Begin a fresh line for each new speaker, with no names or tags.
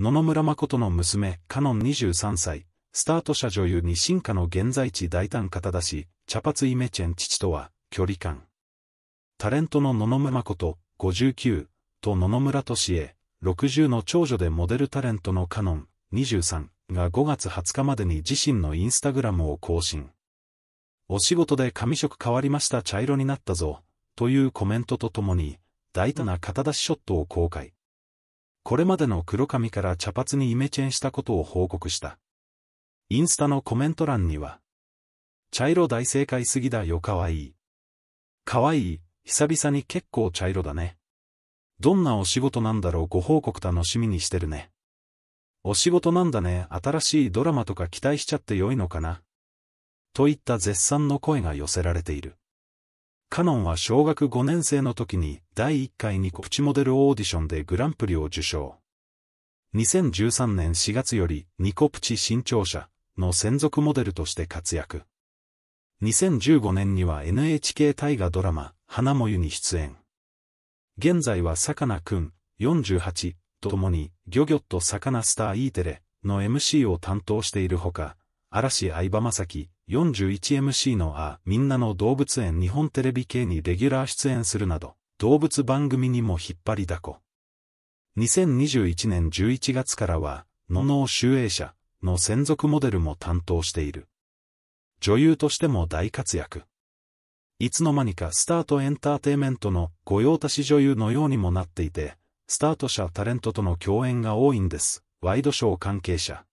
野々村誠の娘、カノン23歳、スタート者女優に進化の現在地大胆方だし、茶髪イメチェン父とは、距離感。タレントの野々村誠、59、と野々村敏恵、60の長女でモデルタレントのカノン、23が5月20日までに自身のインスタグラムを更新。お仕事で髪色変わりました茶色になったぞ、というコメントとともに、大胆な肩出しショットを公開。これまでの黒髪から茶髪にイメチェンしたことを報告した。インスタのコメント欄には、茶色大正解すぎだよかわいい。かわいい、久々に結構茶色だね。どんなお仕事なんだろうご報告楽しみにしてるね。お仕事なんだね、新しいドラマとか期待しちゃって良いのかな。といった絶賛の声が寄せられている。カノンは小学5年生の時に第1回にプチモデルオーディションでグランプリを受賞。2013年4月よりニコプチ新潮社の専属モデルとして活躍。2015年には NHK 大河ドラマ、花もゆに出演。現在はさかなクン48と共にギョギョッと魚スター E テレの MC を担当しているほか、嵐相葉正樹、41MC のあみんなの動物園日本テレビ系にレギュラー出演するなど、動物番組にも引っ張りだこ。2021年11月からは、のの集英社の専属モデルも担当している。女優としても大活躍。いつの間にかスタートエンターテイメントの御用達女優のようにもなっていて、スタート者タレントとの共演が多いんです。ワイドショー関係者。